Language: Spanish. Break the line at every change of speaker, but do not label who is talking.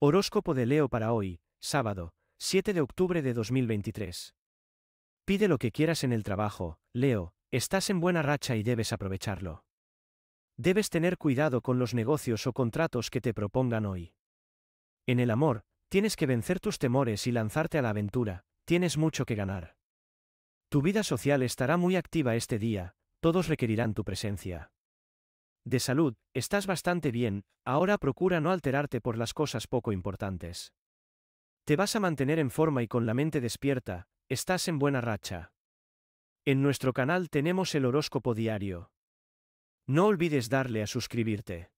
Horóscopo de Leo para hoy, sábado, 7 de octubre de 2023. Pide lo que quieras en el trabajo, Leo, estás en buena racha y debes aprovecharlo. Debes tener cuidado con los negocios o contratos que te propongan hoy. En el amor, tienes que vencer tus temores y lanzarte a la aventura, tienes mucho que ganar. Tu vida social estará muy activa este día, todos requerirán tu presencia de salud, estás bastante bien, ahora procura no alterarte por las cosas poco importantes. Te vas a mantener en forma y con la mente despierta, estás en buena racha. En nuestro canal tenemos el horóscopo diario. No olvides darle a suscribirte.